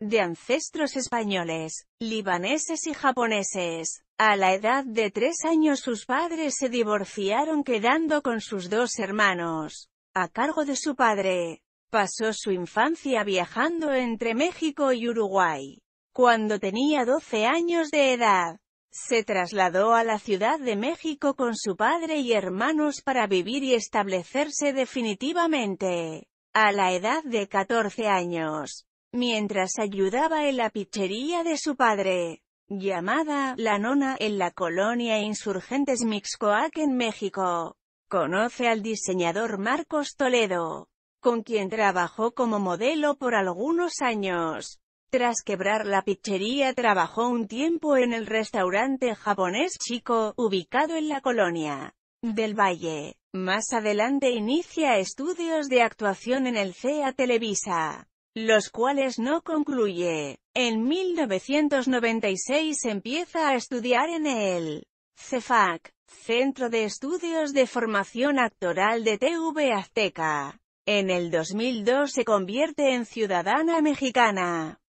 de ancestros españoles, libaneses y japoneses. A la edad de tres años sus padres se divorciaron quedando con sus dos hermanos, a cargo de su padre. Pasó su infancia viajando entre México y Uruguay. Cuando tenía 12 años de edad, se trasladó a la Ciudad de México con su padre y hermanos para vivir y establecerse definitivamente. A la edad de 14 años, mientras ayudaba en la pichería de su padre, llamada La Nona, en la colonia Insurgentes Mixcoac en México. Conoce al diseñador Marcos Toledo, con quien trabajó como modelo por algunos años. Tras quebrar la pichería trabajó un tiempo en el restaurante japonés Chico, ubicado en la colonia del Valle. Más adelante inicia estudios de actuación en el CEA Televisa los cuales no concluye. En 1996 empieza a estudiar en el CEFAC, Centro de Estudios de Formación Actoral de TV Azteca. En el 2002 se convierte en ciudadana mexicana.